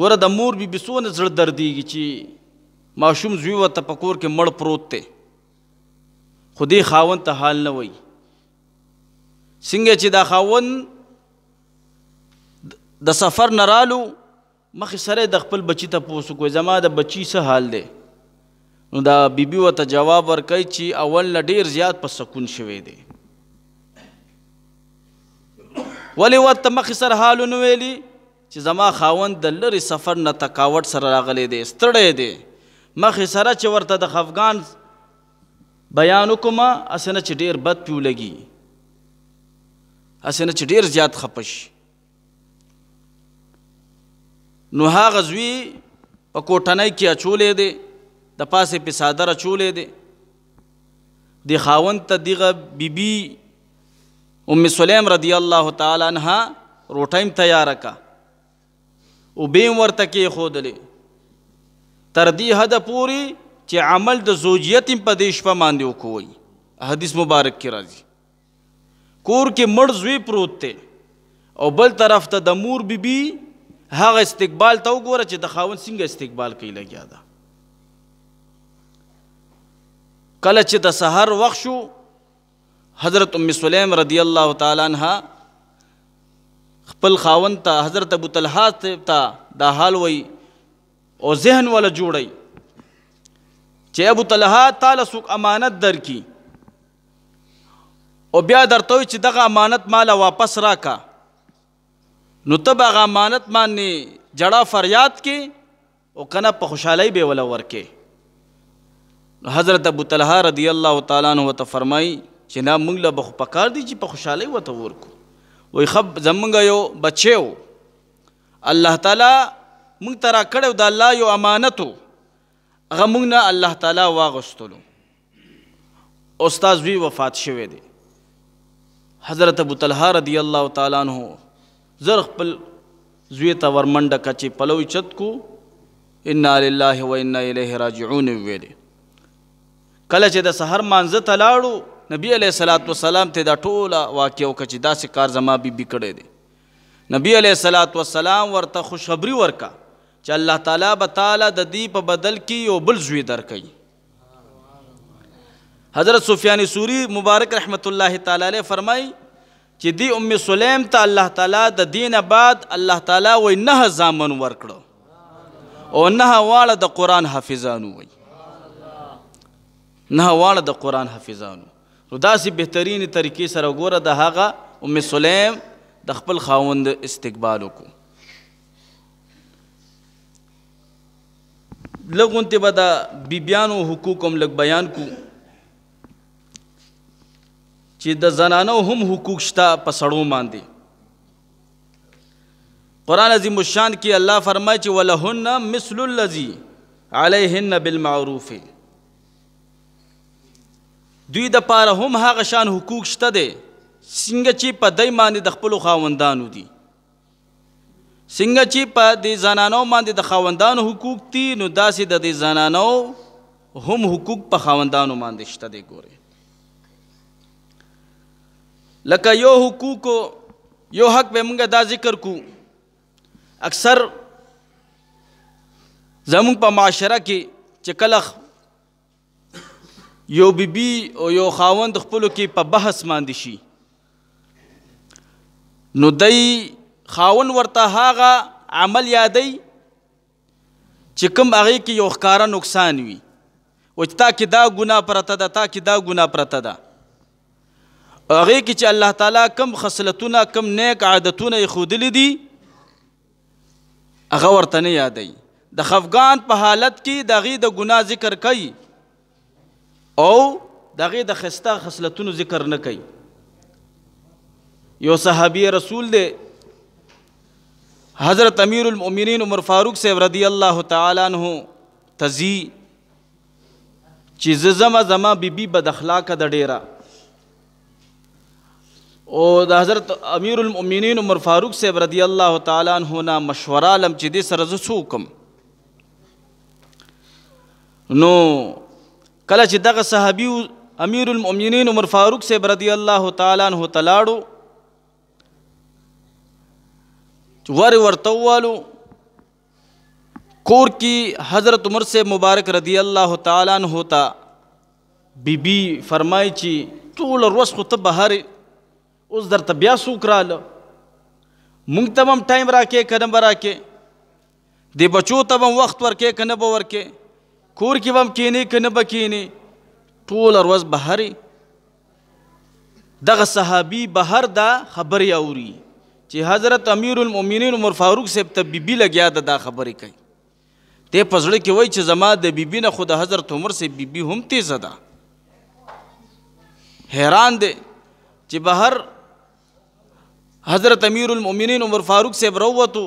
ګوره د مور بیبي سونه زړه دردیږي چې ماشوم زوی و تفکر کې مړ پروت دی خو دې خاوند ته حال نه وای څنګه چې دا خاوند د سفر نه رالو مخې سره د خپل بچی ته پوسو کوی زما د بچی څه حال دی نو دا بیبي وته جواب ورکړي چې اول نه ډیر زیات په سکون شوی دی ولی وته مخې سره حال نو ویلی چې زما خاوند د لری سفر نه تکاوت سره راغلی دی ستړی دی مخې سره چې ورته د افغان بیان کوم اسنه چې ډیر بد پیو لګي اسنه چې ډیر زیات خپش نو هغه زوی په کوټنۍ کې اچولې دي د پاسه په صادره چولې دي د خاون ته دغه بیبي ام سلیم رضی الله تعالی عنها روټایم تیار کا او بیم ورته کې خودلې تر دې حد پوری چې عمل د زوجیت په دې شپه باندې وکوي حدیث مبارک کې راځي کور کې مړ زوی پروت دی او بل طرف ته د مور بیبي هغه استقبال ته وګوره چې د خاون څنګه استقبال کوي لګیا ده کله چې د سحر وخت شو حضرت ام سلیم رضی الله تعالی عنها خپل خاون ته حضرت ابو طلحه ته دا حال وای او ذهن ولا جوړی چې ابو طلحه تعالی سوق امانت درکې او بیا درته چې دغه امانت مال واپس راکا نو ته هغه امانت باندې جړه فریاد کې او کنه په خوشحالي به ولا ورکې حضرت ابو طلحه رضی الله تعالی عنہ ته فرمای چې نا موږ له بخ پکار دي چې په خوشحالي وته ورکو وای خب زمونږ یو بچیو الله تعالی موږ ترا کړو د الله یو امانتو هغه موږ نه الله تعالی واغستلو استاد وی وفات شوه دی حضرت ابو طلحه رضی الله تعالی عنہ زر خپل زوی ته ورمنډه کچی پلوې چت کو ان لله و انا الیه راجعون ویلې کله چې د سحر مانزه تلاړو نبی علیہ الصلات والسلام ته دا ټوله واقعو کچی داسې کار زما بي بکړې دي نبی علیہ الصلات والسلام ورته خوشخبری ورکا چې الله تعالی به تعالی د دې په بدل کې یو بل زوی درکړي حضرت سفیان سوری مبارک رحمت الله تعالی علیہ فرمای چې دی ام سلیم ته الله تعالی د دین بعد الله تعالی وای نه زامن ورکړو او نه واړه د قران حافظانو وای نه واړه د قران حافظانو نو داسې بهترینې طریقې سره ګوره د هغه ام سلیم د خپل خاوند استقبال وکړو لګونته به دا بیبیانو حقوق هم لګ بیان کو چې د زنانو هم حقوق شته په سړو باندې قران عظیم الشان کې الله فرمایي چې ولهن مثل الذی علیهن بالمعروف دوی د پاره هم هغه شان حقوق شته دي څنګه چې په دای باندې د خپل خاوندانو دي څنګه چې په دې زنانو باندې د خاوندانو حقوق دي نو داسې د دې زنانو هم حقوق په خاوندانو باندې شته دي ګوره لکه یو حقوق یو حق به موږ دا ذکر کو اکثر زموږ په معاشره کې چې کله یو بیبي بی او یو خاوند خپل کې په بحث باندې شي نو دای خاون ورته هاغه عمل یادی چې کوم هغه کې یو ښکارا نقصان وي و چې تا کې دا ګناه پرته ده تا کې دا ګناه پرته ده هغه کې چې الله تعالی کم خصلتونه کم نیک عادتونه یې خودلې دي هغه ورته نه یادی د خفغان په حالت کې دغه د ګناه ذکر کوي او دغه د خسته خصلتونو ذکر نه کوي یو صحابي رسول دی حضرت امیر المؤمنین عمر فاروق سے رضی الله تعالی عنہ تزی چې زما زما بیبي بد اخلاقه د ډیره او د حضرت امیر المؤمنین عمر فاروق سے رضی الله تعالی عنہ نا مشوره لم چې دې سره زه څوکم نو کله چې دغه صحابي امیر المؤمنین عمر فاروق سے رضی الله تعالی عنہ تلاړو غور ورته والو کور کی حضرت عمر سے مبارک رضی الله تعالی عنہ ہوتا بیبي بی فرمای چی ټول روز خو ته بهر اوس درته بیا سوک رااله مونږ ته هم ټایم راکې که نه به راکې د بچو ته به وخت ورکې که نه به ورکې کور کې به هم کښېنې که نه به کښېنې ټوله ورځ بهرې دغه صحابي بهر دا خبرې اوري چې حضرت امیر المؤمنین عمر فاروق صاحب ته بیبي لګیا ده دا خبرې کوي ته پزړه کې وای چې زما د بیبي نه خو د حضرت عمر سے بیبي هم تیزه ده حیران دی چې بهر حضرت امیر المؤمنین عمر فاروق صاحب روتو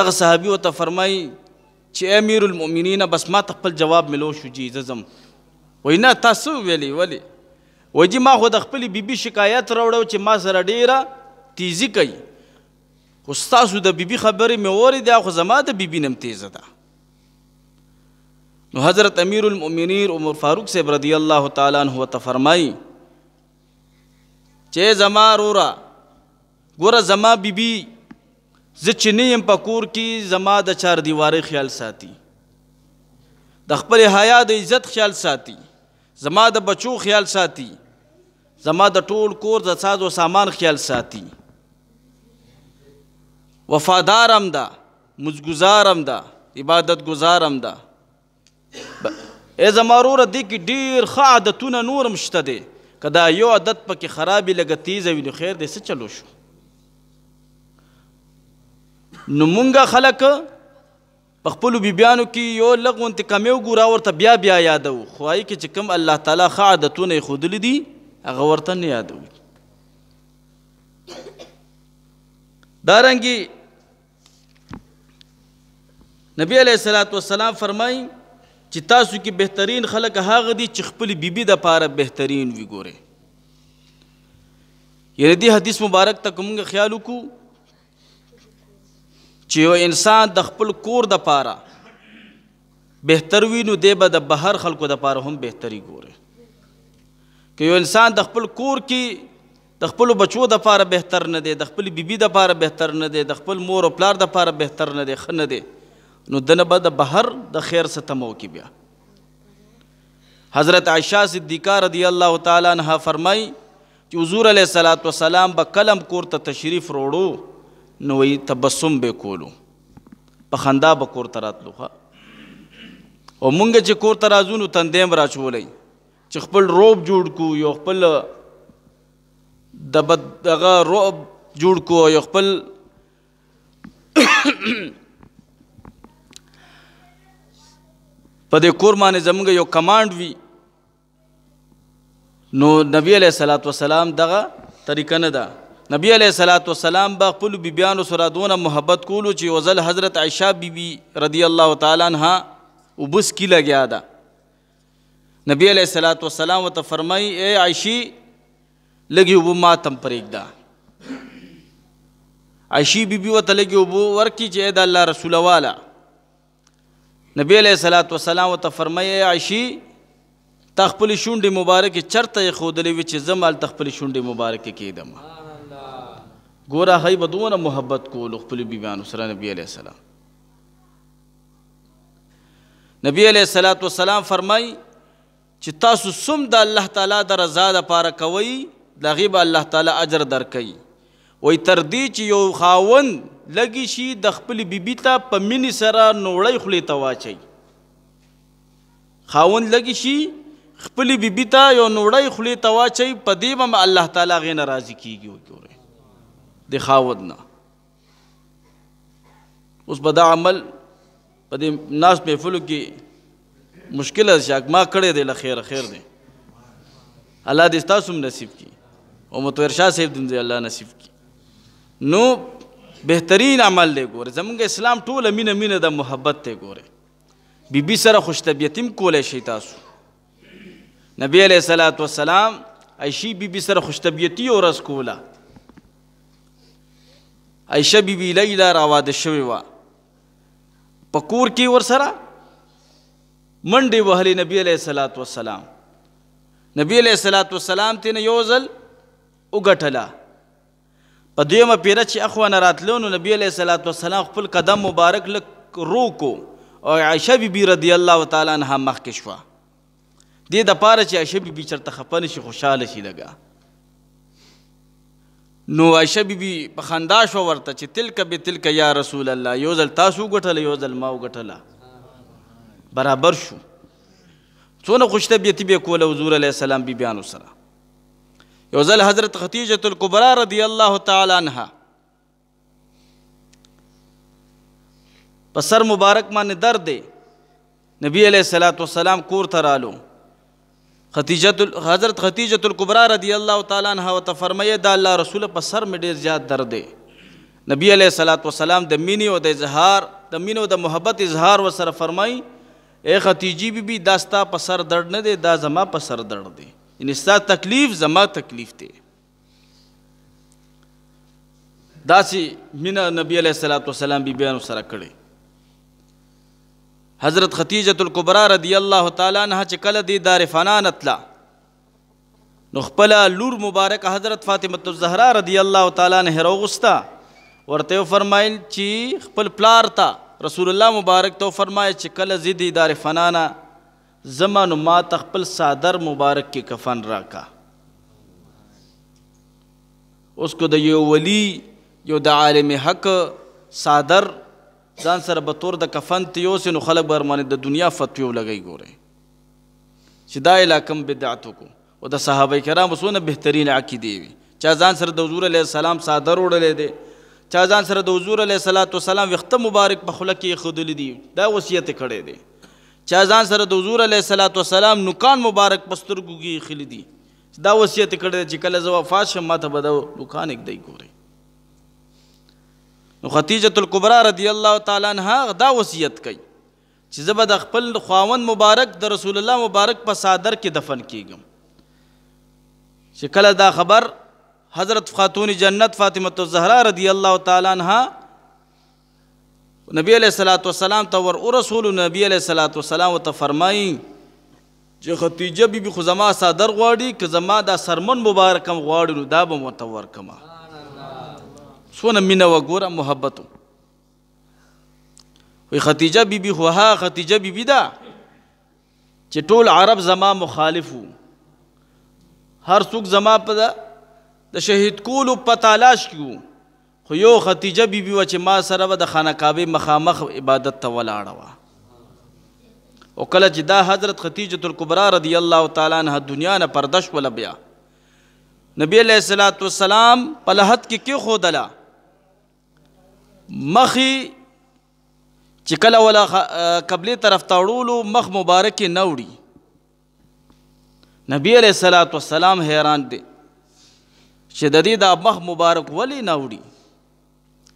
دغه صحابي وته فرمای چې امیر المؤمنین بس ما خپل جواب ملو شو جی زم وینا تاسو ویلی ولی وجی ما خو د خپل بیبي شکایت راوړو چې ما سره ډیره تیزی کوي خو ستاسو د بیبي خبرې مې اورېدې خو زما د بیبي نم تیزه ده نو حضرت امیر المؤمنین عمر فاروق صاحب رضی الله تعالی عنہ ته فرمایي چې زما رورا ګوره زما بیبي زه چې نه یم په کور کې زما د چار دیوارې خیال ساتي د خپل حیا د عزت خیال ساتي زما د بچو خیال ساتي زما د ټول کور د ساز او سامان خیال ساتي وفادارم ده مزګزارم ده عبادت گزارم ده ای زما وروره دی کې ډیر ښه عادتونه نور هم شته دی که دا یو عادت پکې خرابې لږه تیزه وي نو خیر دی څه چلو شو نو مونږه خلک خپل بیبيانو کې یو لغون ته کمی وګورا ورته بیا بیا یادو خوای کې چې کوم الله تعالی ښه عادتونه خودل دي هغه ورته نه یادو دارنګي نبی علیہ الصلوۃ والسلام فرمایي چې تاسو کې بهترین خلک هغه دي چې خپل بیبي د پاره بهترین وي ګوره یره دې حدیث مبارک تک موږ خیال وکړو چې یو انسان د خپل کور د پاره بهتر وي نو دی به د بهر خلکو د پاره هم بهتري ګوري که یو انسان د خپل کور کې د خپل بچو د پاره بهتر نه دی د خپل بیبي د پاره بهتر نه دی د خپل مور او پلار د پاره بهتر نه دی خنه دی نو دنه به د بهر د خیر ستمو کې بیا حضرت عائشہ صدیقہ رضی الله تعالی عنها فرمای چې حضور علیه الصلاۃ والسلام به کلم کور ته تشریف وروړو نو وی تبسم به کولو په خندا به کور ته راتلو ښه او مونږ چې کور ته راځو نو تندیم راچولی چې خپل روب جوړ کو یو خپل د بد دغه روب جوړ کو یو خپل په دې کور باندې زمونږ یو کمانډ وي نو نبی علیہ الصلوۃ والسلام دغه طریقه نه ده نبی علیہ الصلوۃ والسلام با خپل بیبيانو سره دونه محبت کولو چې وزل حضرت عائشہ بیبي بی رضی الله تعالی عنها وبس کی لګیا دا نبی علیہ الصلوۃ والسلام وت فرمای اے عائشی لګي وب ما تم پرېګ دا عائشی بیبي وت لګي وب ورکی چې دا الله رسول والا نبی علیہ الصلوۃ والسلام وت فرمای اے عائشی تخپل شونډي مبارک چرته خودلې و چې زمال تخپل شونډي مبارک کېدم ګوره هغوی به دومره محبت کولو خپلو بیبیانو سره نبی علیه السلام نبی علیه الصلاۃ والسلام فرمای چې تاسو سم د الله تعالی د رضا لپاره کوي د غیب الله تعالی اجر درکړي وای تر دې چې یو خاون لګی شي د خپل بیبي ته په منی سره نوړی خلې ته واچي خاون لګی شي خپل بیبي ته یو نوړی خلې ته واچي په دې باندې الله تعالی غي ناراضي کیږي وګوره د خاوند نه اوس به دا عمل په دې ناس محفلو کې مشکله شاک ما کړی دی له خیره خیر دی الله دې ستاسو نصیب کی او متور شاه صاحب دې الله نصیب کی نو بهترین عمل دی ګوره زمونږ اسلام ټول مینه مینه د محبت ته ګوره بی بی سره خوش طبیعتیم کولای شي تاسو نبی علیہ الصلوۃ والسلام عائشی بی بی سره خوش طبیعتی او رس کوله عائشه بیبي لیلا را واده شوې وه په کور کې ورسره منډې وهلې نبی علیه صلات وسلام نبی علیه صلات وسلام ترې نه یو ځل وګټله په دویمه پیره چې اخوانه راتلو نو نبی علیه صلات وسلام خپل قدم مبارک لږ روکو او عائشه بیبي رضی الله تعالی عنها مخکې شوه دې دپاره چې عائشه بیبي چېرته خفه نه شي خوشحاله شي لږه نو عائشہ بی بی په خندا شو ورته چې تلک به تلک یا رسول الله یو ځل تاسو غټل یو ځل ما غټل برابر شو څونه خوشته بیت به کول حضور علی السلام بی بیان سره یو ځل حضرت ختیجه الکبرى رضی الله تعالی عنها په سر مبارک باندې درد دی نبی علیہ الصلوۃ والسلام کور ته رالو ختیجه حضرت ختیجه الکبرى رضی الله تعالی عنها وت فرمایي دا الله رسول په سر مې ډیر زیات درد دی نبی علیہ الصلات والسلام د مینې او د اظهار د مینې او د محبت اظهار وسره فرمایي اے ختیجی بی بی داستا په سر درد نه دی دا زما په سر درد دی یعنی ستا تکلیف زما تکلیف دی داسې مینه نبی علیہ الصلات والسلام بی بیان سره کړي حضرت ختیجه الکبرى رضی الله تعالی عنها چې کله دی دار فنا نتلا نو خپل لور مبارک حضرت فاطمه الزهرا رضی الله تعالی عنها راغستا ورته فرمایل چې خپل پلار تا رسول الله مبارک تو فرمایي چې کله زیدی دار فنانا زمانو ما تخپل صادر مبارک کې کفن راکا اس کو د یو ولی یو د عالم حق صادر ځان سره به تور د کفن تیوسې نو خلک به ورمانې د دنیا فتوی ولګی ګورئ چې دا علاقه بدعتو کو او د صحابه کرامو څونه بهترین عقیدې وي چا ځان سره د حضور علیه السلام صادر وړلې دی چا ځان سره د حضور علیه صلوات و سلام وخته مبارک په خوله کې خودلې دي دا وصیت کړي دي چا ځان سره د حضور علیه صلوات و سلام نوکان مبارک پسترګو کې خلې دي دا وصیت کړي چې کله زو وفات شم ماته به دا نوکان یک دی ګوري نو ختیجه الکبرى رضی الله تعالی عنها دا وصیت کوي چې زه به د خپل خواوند مبارک د رسول الله مبارک په صادر کې دفن کیږم چې کله دا خبر حضرت خاتون جنت فاطمه الزهرا رضی الله تعالی عنها نبی علیہ الصلوۃ والسلام ته ور رسول نبی علیہ الصلوۃ والسلام ته فرمایي چې ختیجه بیبي خو زما صادر غواړي که زما دا سرمن مبارکم غواړي نو دا به متور کما سونه مینه وګوره محبت وي ختیجه بیبي خو ها ختیجه بیبي دا چې ټول عرب زما مخالف وو هر څوک زما په د شهید کولو په تلاش کې وو خو یو ختیجه بیبي و چې ما سره به د خانه کعبه مخامخ عبادت ته ولاړه وه او کله چې دا حضرت ختیجه الکبرى رضی الله تعالی عنها دنیا نه پردش ولا بیا نبی علیہ الصلوۃ والسلام په لحد کې کې خودلا مخی چې کله ولا قبلې طرف تاړولو مخ مبارک نه وړي نبی علیہ الصلات والسلام حیران دي چې د دې د مخ مبارک ولی نه وړي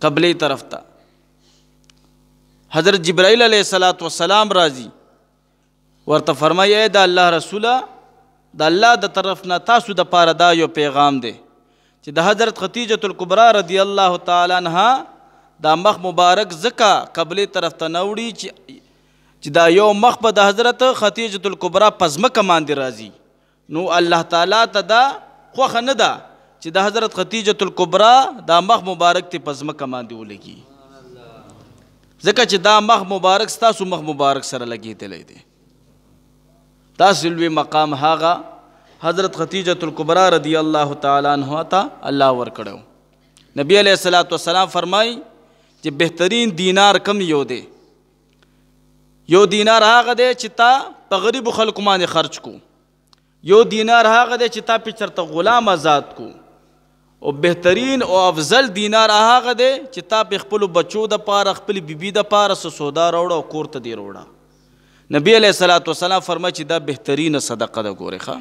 قبلې طرف ته حضرت جبرائیل علیہ الصلات والسلام راضي ورته فرمایي دا الله رسوله د الله د طرف نه تاسو د پاره دا یو پیغام دی چې د حضرت ختیجه الکبرى رضی الله تعالی عنها دا مخ مبارک زکا قبلې طرف ته نوړي چې چې دا یو مخ په د حضرت ختیجه الکبرى پزما کماندې راځي نو الله تعالی ته دا خوخه نه ده چې د حضرت ختیجه الکبرى دا مخ مبارک ته پزما کماندې ولګي ځکه چې دا مخ مبارک ستاسو مخ مبارک سره لګېدلی دی تاسو لوی مقام هاغه حضرت ختیجه الکبرى رضی الله تعالی عنها ته الله ور کړو نبی علیہ الصلوۃ والسلام فرمایي چې بهترین دینار کم یو دی یو دینار هغه دی چې تا په غریب خلکو باندې خرج کو یو دینار هغه دی چې تا په چرته غلام آزاد کو او بهترین او افضل دینار هغه دی چې تا په خپل بچو د پاره خپل بیبي د پاره سودا راوړ او کور ته دی راوړ نبی علیہ الصلوۃ والسلام فرمایي چې دا بهترینه صدقه ده ګورخه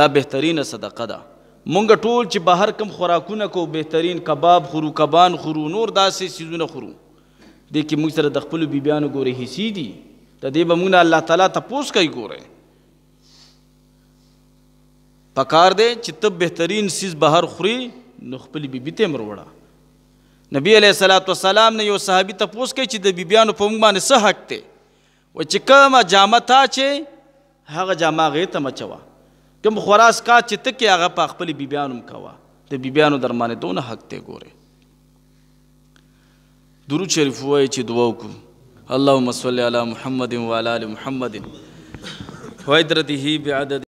دا بهترینه صدقه ده مونږ ټول چې بهر کم خوراکونه کو بهترین کباب خورو کبان خورو نور داسې سیزونه خورو د کې موږ سره د خپل بیبيانو ګوري هيسي دي د دې بمونه الله تعالی تپوس کوي ګوره پکار دې چې تب بهترین سیز بهر خوري نو خپل بیبي ته مروړه نبی علیہ الصلوۃ والسلام نه یو صحابي تپوس کوي چې د بیبيانو په موږ باندې څه حق ته و چې کومه جامه تا چې هغه جامه غې ته مچوا کوم خراس کا چې ته کې هغه په خپل بیبيانو کوا د بیبيانو درمانه دون حق ته ګوره درود شریف وای چې دعا وکړو اللهم صل علی محمد و علی ال محمد وحدرته بعدد